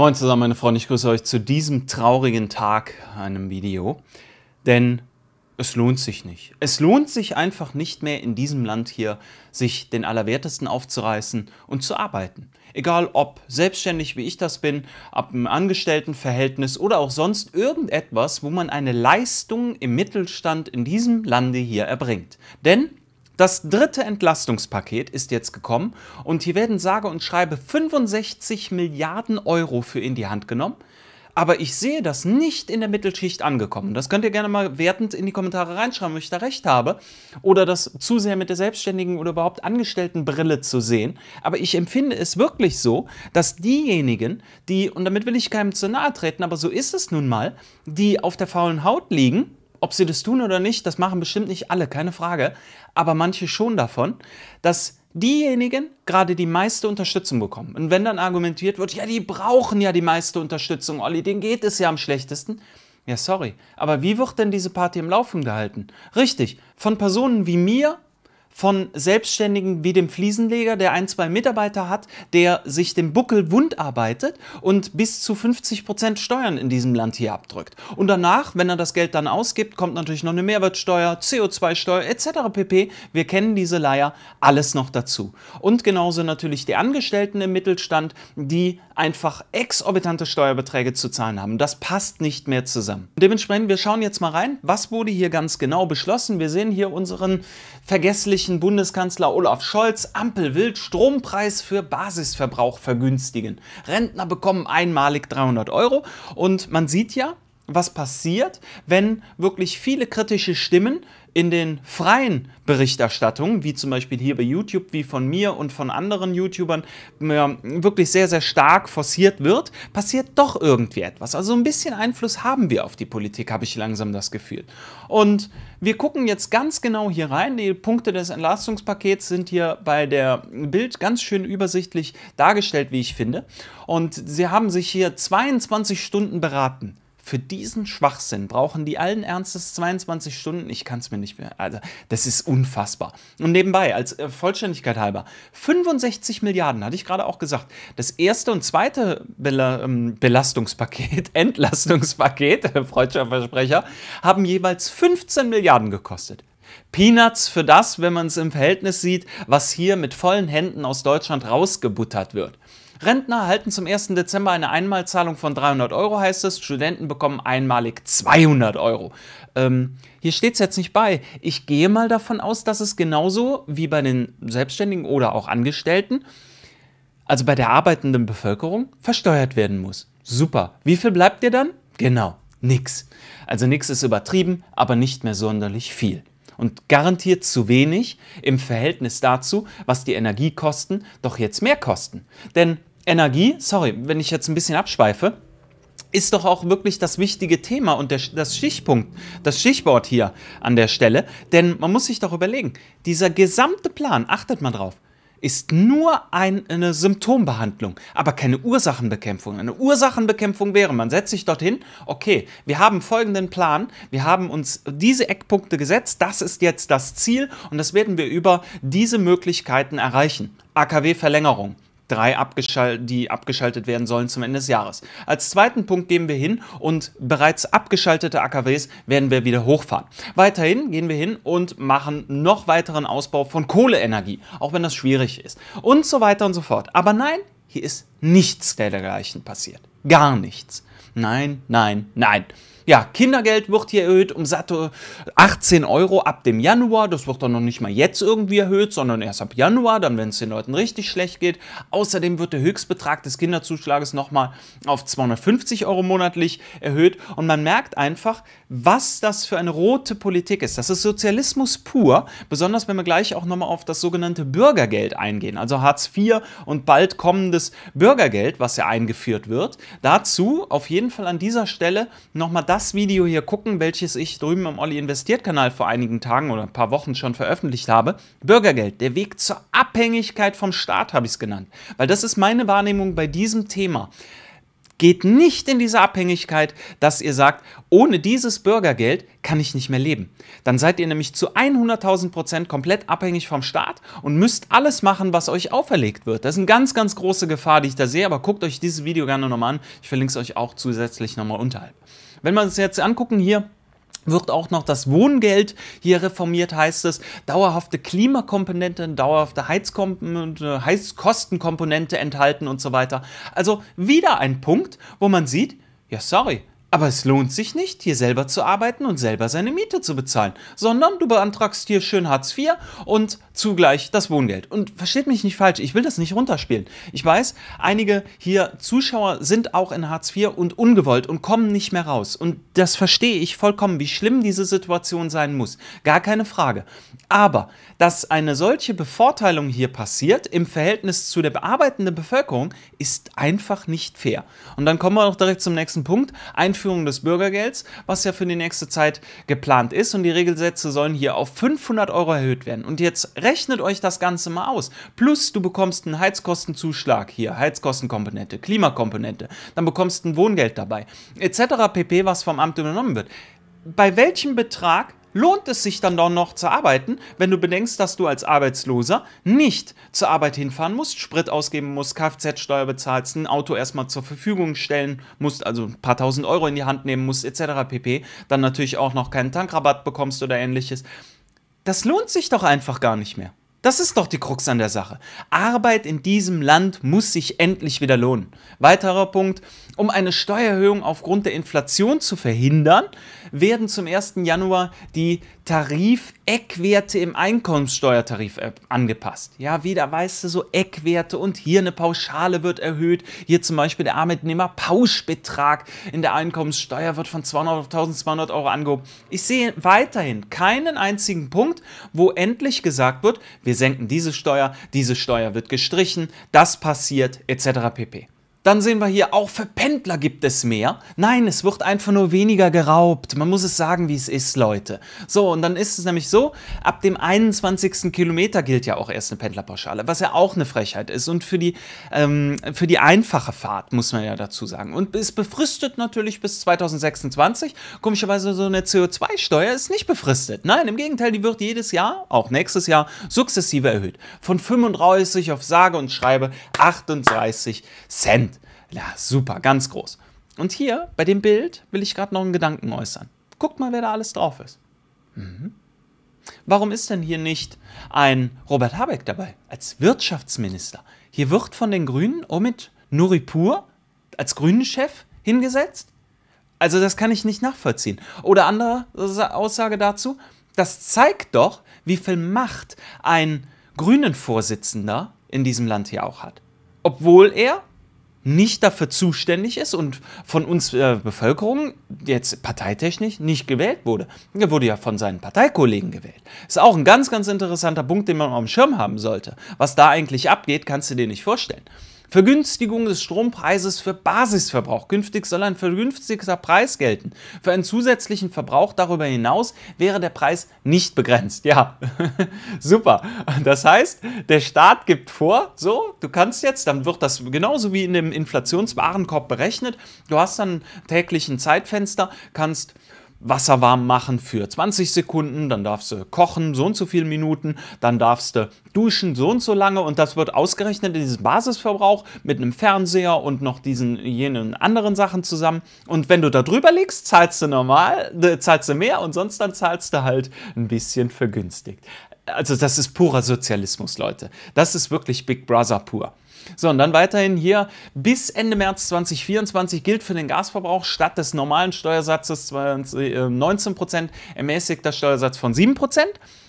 Moin zusammen, meine Freunde, ich grüße euch zu diesem traurigen Tag einem Video, denn es lohnt sich nicht. Es lohnt sich einfach nicht mehr in diesem Land hier, sich den Allerwertesten aufzureißen und zu arbeiten. Egal ob selbstständig, wie ich das bin, ab einem Angestelltenverhältnis oder auch sonst irgendetwas, wo man eine Leistung im Mittelstand in diesem Lande hier erbringt. Denn das dritte Entlastungspaket ist jetzt gekommen und hier werden sage und schreibe 65 Milliarden Euro für in die Hand genommen. Aber ich sehe das nicht in der Mittelschicht angekommen. Das könnt ihr gerne mal wertend in die Kommentare reinschreiben, ob ich da recht habe. Oder das zu sehr mit der selbstständigen oder überhaupt angestellten Brille zu sehen. Aber ich empfinde es wirklich so, dass diejenigen, die, und damit will ich keinem zu nahe treten, aber so ist es nun mal, die auf der faulen Haut liegen, ob sie das tun oder nicht, das machen bestimmt nicht alle, keine Frage, aber manche schon davon, dass diejenigen gerade die meiste Unterstützung bekommen. Und wenn dann argumentiert wird, ja, die brauchen ja die meiste Unterstützung, Olli, denen geht es ja am schlechtesten. Ja, sorry, aber wie wird denn diese Party im Laufen gehalten? Richtig, von Personen wie mir von Selbstständigen wie dem Fliesenleger, der ein, zwei Mitarbeiter hat, der sich den Buckel wund arbeitet und bis zu 50 Prozent Steuern in diesem Land hier abdrückt. Und danach, wenn er das Geld dann ausgibt, kommt natürlich noch eine Mehrwertsteuer, CO2-Steuer etc. pp. Wir kennen diese Leier alles noch dazu. Und genauso natürlich die Angestellten im Mittelstand, die einfach exorbitante Steuerbeträge zu zahlen haben. Das passt nicht mehr zusammen. Und dementsprechend, wir schauen jetzt mal rein, was wurde hier ganz genau beschlossen. Wir sehen hier unseren vergesslichen Wesentlichen Bundeskanzler Olaf Scholz, Ampel will Strompreis für Basisverbrauch vergünstigen. Rentner bekommen einmalig 300 Euro und man sieht ja, was passiert, wenn wirklich viele kritische Stimmen in den freien Berichterstattungen, wie zum Beispiel hier bei YouTube, wie von mir und von anderen YouTubern, wirklich sehr, sehr stark forciert wird, passiert doch irgendwie etwas. Also ein bisschen Einfluss haben wir auf die Politik, habe ich langsam das Gefühl. Und wir gucken jetzt ganz genau hier rein. Die Punkte des Entlastungspakets sind hier bei der Bild ganz schön übersichtlich dargestellt, wie ich finde. Und sie haben sich hier 22 Stunden beraten für diesen Schwachsinn brauchen die allen Ernstes 22 Stunden. Ich kann es mir nicht mehr. Also, das ist unfassbar. Und nebenbei, als äh, Vollständigkeit halber, 65 Milliarden, hatte ich gerade auch gesagt. Das erste und zweite Bela ähm, Belastungspaket, Entlastungspaket, freudscher Versprecher, haben jeweils 15 Milliarden gekostet. Peanuts für das, wenn man es im Verhältnis sieht, was hier mit vollen Händen aus Deutschland rausgebuttert wird. Rentner erhalten zum 1. Dezember eine Einmalzahlung von 300 Euro, heißt es. Studenten bekommen einmalig 200 Euro. Ähm, hier steht es jetzt nicht bei. Ich gehe mal davon aus, dass es genauso wie bei den Selbstständigen oder auch Angestellten, also bei der arbeitenden Bevölkerung, versteuert werden muss. Super. Wie viel bleibt dir dann? Genau, nix. Also nix ist übertrieben, aber nicht mehr sonderlich viel und garantiert zu wenig im Verhältnis dazu, was die Energiekosten doch jetzt mehr kosten. Denn Energie, sorry, wenn ich jetzt ein bisschen abschweife, ist doch auch wirklich das wichtige Thema und der, das Stichpunkt, das Stichwort hier an der Stelle. Denn man muss sich doch überlegen, dieser gesamte Plan, achtet mal drauf, ist nur eine Symptombehandlung, aber keine Ursachenbekämpfung. Eine Ursachenbekämpfung wäre, man setzt sich dorthin, okay, wir haben folgenden Plan, wir haben uns diese Eckpunkte gesetzt, das ist jetzt das Ziel und das werden wir über diese Möglichkeiten erreichen. AKW-Verlängerung, drei, abgeschalt die abgeschaltet werden sollen zum Ende des Jahres. Als zweiten Punkt gehen wir hin und bereits abgeschaltete AKWs werden wir wieder hochfahren. Weiterhin gehen wir hin und machen noch weiteren Ausbau von Kohleenergie, auch wenn das schwierig ist. Und so weiter und so fort. Aber nein, hier ist nichts dergleichen passiert. Gar nichts. Nein, nein, nein. Ja, Kindergeld wird hier erhöht um satte 18 Euro ab dem Januar. Das wird dann noch nicht mal jetzt irgendwie erhöht, sondern erst ab Januar, dann wenn es den Leuten richtig schlecht geht. Außerdem wird der Höchstbetrag des Kinderzuschlages nochmal auf 250 Euro monatlich erhöht. Und man merkt einfach, was das für eine rote Politik ist. Das ist Sozialismus pur, besonders wenn wir gleich auch nochmal auf das sogenannte Bürgergeld eingehen. Also Hartz IV und bald kommendes Bürgergeld, was ja eingeführt wird. Dazu auf jeden Fall an dieser Stelle nochmal das Video hier gucken, welches ich drüben im Olli Investiert Kanal vor einigen Tagen oder ein paar Wochen schon veröffentlicht habe. Bürgergeld, der Weg zur Abhängigkeit vom Staat habe ich es genannt, weil das ist meine Wahrnehmung bei diesem Thema. Geht nicht in diese Abhängigkeit, dass ihr sagt, ohne dieses Bürgergeld kann ich nicht mehr leben. Dann seid ihr nämlich zu 100.000 Prozent komplett abhängig vom Staat und müsst alles machen, was euch auferlegt wird. Das ist eine ganz, ganz große Gefahr, die ich da sehe, aber guckt euch dieses Video gerne nochmal an. Ich verlinke es euch auch zusätzlich nochmal unterhalb. Wenn wir uns jetzt angucken, hier wird auch noch das Wohngeld hier reformiert, heißt es. Dauerhafte Klimakomponente, dauerhafte Heizkomponente, Heizkostenkomponente enthalten und so weiter. Also wieder ein Punkt, wo man sieht, ja sorry, aber es lohnt sich nicht, hier selber zu arbeiten und selber seine Miete zu bezahlen, sondern du beantragst hier schön Hartz IV und zugleich das Wohngeld. Und versteht mich nicht falsch, ich will das nicht runterspielen. Ich weiß, einige hier Zuschauer sind auch in Hartz IV und ungewollt und kommen nicht mehr raus. Und das verstehe ich vollkommen, wie schlimm diese Situation sein muss. Gar keine Frage. Aber, dass eine solche Bevorteilung hier passiert im Verhältnis zu der bearbeitenden Bevölkerung, ist einfach nicht fair. Und dann kommen wir noch direkt zum nächsten Punkt. Ein Einführung des Bürgergelds, was ja für die nächste Zeit geplant ist. Und die Regelsätze sollen hier auf 500 Euro erhöht werden. Und jetzt rechnet euch das Ganze mal aus. Plus du bekommst einen Heizkostenzuschlag hier, Heizkostenkomponente, Klimakomponente. Dann bekommst du ein Wohngeld dabei, etc. pp., was vom Amt übernommen wird. Bei welchem Betrag lohnt es sich dann doch noch zu arbeiten, wenn du bedenkst, dass du als Arbeitsloser nicht zur Arbeit hinfahren musst, Sprit ausgeben musst, Kfz-Steuer bezahlst, ein Auto erstmal zur Verfügung stellen musst, also ein paar tausend Euro in die Hand nehmen musst, etc. pp. Dann natürlich auch noch keinen Tankrabatt bekommst oder ähnliches. Das lohnt sich doch einfach gar nicht mehr. Das ist doch die Krux an der Sache. Arbeit in diesem Land muss sich endlich wieder lohnen. Weiterer Punkt, um eine Steuererhöhung aufgrund der Inflation zu verhindern, werden zum 1. Januar die Tarifeckwerte im Einkommenssteuertarif äh, angepasst. Ja, wieder weißt du, so Eckwerte und hier eine Pauschale wird erhöht. Hier zum Beispiel der Arbeitnehmerpauschbetrag in der Einkommenssteuer wird von 200 auf 1200 Euro angehoben. Ich sehe weiterhin keinen einzigen Punkt, wo endlich gesagt wird, wir senken diese Steuer, diese Steuer wird gestrichen, das passiert etc. pp. Dann sehen wir hier, auch für Pendler gibt es mehr. Nein, es wird einfach nur weniger geraubt. Man muss es sagen, wie es ist, Leute. So, und dann ist es nämlich so, ab dem 21. Kilometer gilt ja auch erst eine Pendlerpauschale, was ja auch eine Frechheit ist. Und für die, ähm, für die einfache Fahrt, muss man ja dazu sagen. Und ist befristet natürlich bis 2026. Komischerweise so eine CO2-Steuer ist nicht befristet. Nein, im Gegenteil, die wird jedes Jahr, auch nächstes Jahr, sukzessive erhöht. Von 35 auf sage und schreibe 38 Cent. Ja, super, ganz groß. Und hier bei dem Bild will ich gerade noch einen Gedanken äußern. Guckt mal, wer da alles drauf ist. Mhm. Warum ist denn hier nicht ein Robert Habeck dabei als Wirtschaftsminister? Hier wird von den Grünen Omid Nuripur als Grünen-Chef hingesetzt? Also das kann ich nicht nachvollziehen. Oder andere Aussage dazu, das zeigt doch, wie viel Macht ein Grünen-Vorsitzender in diesem Land hier auch hat. Obwohl er nicht dafür zuständig ist und von uns äh, Bevölkerung jetzt parteitechnisch nicht gewählt wurde. Er wurde ja von seinen Parteikollegen gewählt. Ist auch ein ganz, ganz interessanter Punkt, den man auf dem Schirm haben sollte. Was da eigentlich abgeht, kannst du dir nicht vorstellen. Vergünstigung des Strompreises für Basisverbrauch. Künftig soll ein vergünstigter Preis gelten. Für einen zusätzlichen Verbrauch darüber hinaus wäre der Preis nicht begrenzt. Ja, super. Das heißt, der Staat gibt vor, so, du kannst jetzt, dann wird das genauso wie in dem Inflationswarenkorb berechnet. Du hast dann täglichen Zeitfenster, kannst Wasser warm machen für 20 Sekunden, dann darfst du kochen so und so viele Minuten, dann darfst du duschen so und so lange und das wird ausgerechnet in diesem Basisverbrauch mit einem Fernseher und noch diesen jenen anderen Sachen zusammen und wenn du da drüber liegst, zahlst du normal, äh, zahlst du mehr und sonst dann zahlst du halt ein bisschen vergünstigt also das ist purer Sozialismus, Leute. Das ist wirklich Big Brother pur. So, und dann weiterhin hier, bis Ende März 2024 gilt für den Gasverbrauch statt des normalen Steuersatzes 19% äh, ermäßigter Steuersatz von 7%.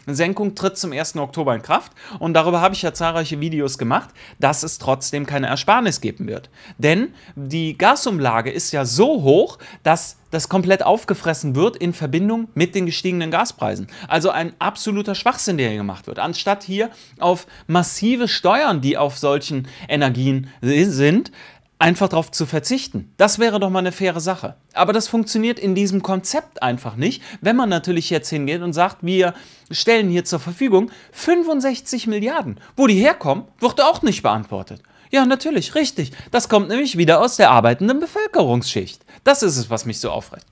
Senkung tritt zum 1. Oktober in Kraft und darüber habe ich ja zahlreiche Videos gemacht, dass es trotzdem keine Ersparnis geben wird. Denn die Gasumlage ist ja so hoch, dass das komplett aufgefressen wird in Verbindung mit den gestiegenen Gaspreisen. Also ein absoluter Schwachsinn, der hier gemacht wird. Anstatt hier auf massive Steuern, die auf solchen Energien sind, einfach darauf zu verzichten. Das wäre doch mal eine faire Sache. Aber das funktioniert in diesem Konzept einfach nicht, wenn man natürlich jetzt hingeht und sagt, wir stellen hier zur Verfügung 65 Milliarden. Wo die herkommen, wird auch nicht beantwortet. Ja, natürlich, richtig. Das kommt nämlich wieder aus der arbeitenden Bevölkerungsschicht. Das ist es, was mich so aufregt.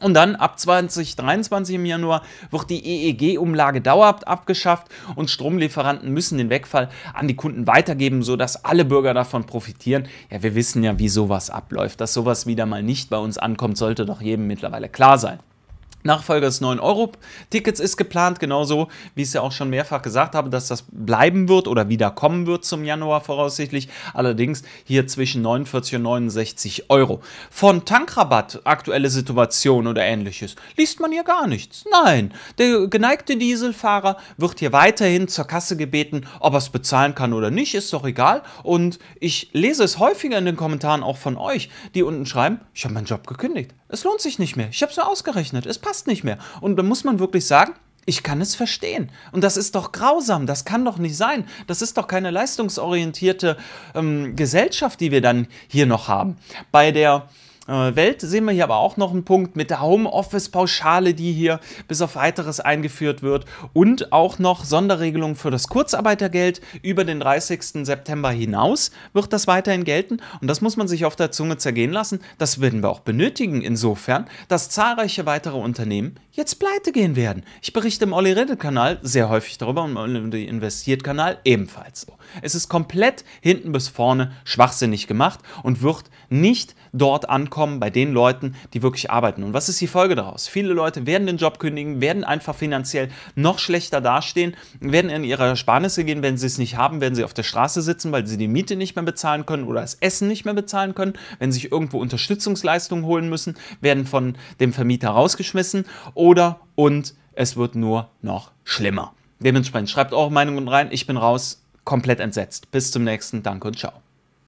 Und dann ab 2023 im Januar wird die EEG-Umlage dauerhaft abgeschafft und Stromlieferanten müssen den Wegfall an die Kunden weitergeben, sodass alle Bürger davon profitieren. Ja, wir wissen ja, wie sowas abläuft. Dass sowas wieder mal nicht bei uns ankommt, sollte doch jedem mittlerweile klar sein. Nachfolger des 9-Euro-Tickets ist geplant, genauso wie ich es ja auch schon mehrfach gesagt habe, dass das bleiben wird oder wieder kommen wird zum Januar voraussichtlich. Allerdings hier zwischen 49 und 69 Euro. Von Tankrabatt, aktuelle Situation oder ähnliches, liest man hier gar nichts. Nein, der geneigte Dieselfahrer wird hier weiterhin zur Kasse gebeten, ob er es bezahlen kann oder nicht, ist doch egal. Und ich lese es häufiger in den Kommentaren auch von euch, die unten schreiben, ich habe meinen Job gekündigt. Es lohnt sich nicht mehr. Ich habe es nur ausgerechnet. Es passt nicht mehr. Und da muss man wirklich sagen, ich kann es verstehen. Und das ist doch grausam. Das kann doch nicht sein. Das ist doch keine leistungsorientierte ähm, Gesellschaft, die wir dann hier noch haben. Bei der äh, Welt sehen wir hier aber auch noch einen Punkt mit der Homeoffice-Pauschale, die hier bis auf weiteres eingeführt wird und auch noch Sonderregelungen für das Kurzarbeitergeld. Über den 30. September hinaus wird das weiterhin gelten und das muss man sich auf der Zunge zergehen lassen. Das würden wir auch benötigen insofern, dass zahlreiche weitere Unternehmen jetzt pleite gehen werden. Ich berichte im Olli Rede-Kanal sehr häufig darüber und im Olli Investiert-Kanal ebenfalls so. Es ist komplett hinten bis vorne schwachsinnig gemacht und wird nicht dort ankommen ankommen bei den Leuten, die wirklich arbeiten. Und was ist die Folge daraus? Viele Leute werden den Job kündigen, werden einfach finanziell noch schlechter dastehen, werden in ihre Ersparnisse gehen. Wenn sie es nicht haben, werden sie auf der Straße sitzen, weil sie die Miete nicht mehr bezahlen können oder das Essen nicht mehr bezahlen können. Wenn sie sich irgendwo Unterstützungsleistungen holen müssen, werden von dem Vermieter rausgeschmissen oder und es wird nur noch schlimmer. Dementsprechend schreibt eure Meinungen rein. Ich bin raus, komplett entsetzt. Bis zum nächsten. Danke und ciao.